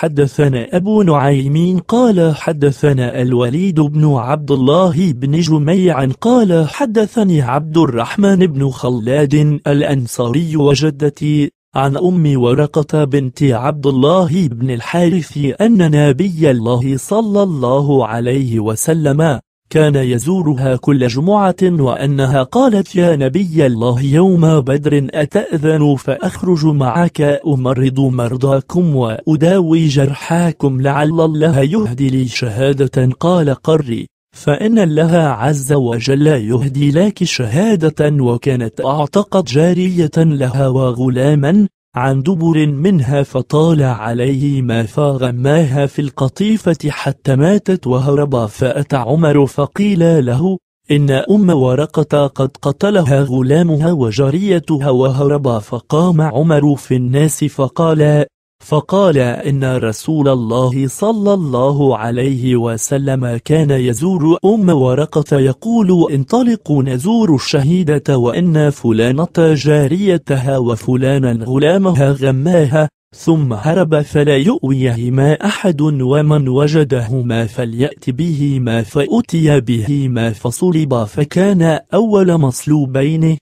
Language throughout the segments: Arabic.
حدثنا أبو نعيم قال حدثنا الوليد بن عبد الله بن جميع قال حدثني عبد الرحمن بن خلاد الأنصاري وجدتي عن أم ورقة بنت عبد الله بن الحارث أن نبي الله صلى الله عليه وسلم كان يزورها كل جمعة وأنها قالت يا نبي الله يوم بدر أتأذن فأخرج معك أمرض مرضاكم وأداوي جرحاكم لعل الله يهدي لي شهادة قال قري فإن الله عز وجل يهدي لك شهادة وكانت أعتقد جارية لها وغلاما عن دبر منها فطال عليه ما فغماها في القطيفة حتى ماتت وهربا فأتى عمر فقيل له إن أم ورقة قد قتلها غلامها وجريتها وهربا فقام عمر في الناس فقال فقال إن رسول الله صلى الله عليه وسلم كان يزور أم ورقة يقول انطلقوا نزور الشهيدة وإن فلانة جاريتها وفلانا غلامها غماها ثم هرب فلا يؤويهما أحد ومن وجدهما فليأت بهما فأتي بهما فصلب فكان أول مصلوبين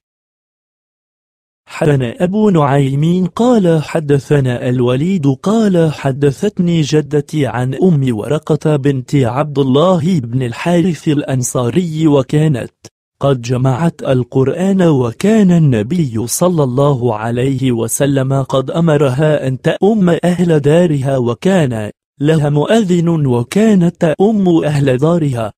حدثنا أبو نعيم قال حدثنا الوليد قال حدثتني جدتي عن أم ورقة بنت عبد الله بن الحارث الأنصاري وكانت قد جمعت القرآن وكان النبي صلى الله عليه وسلم قد أمرها أن تأم أهل دارها وكان لها مؤذن وكانت تأم أهل دارها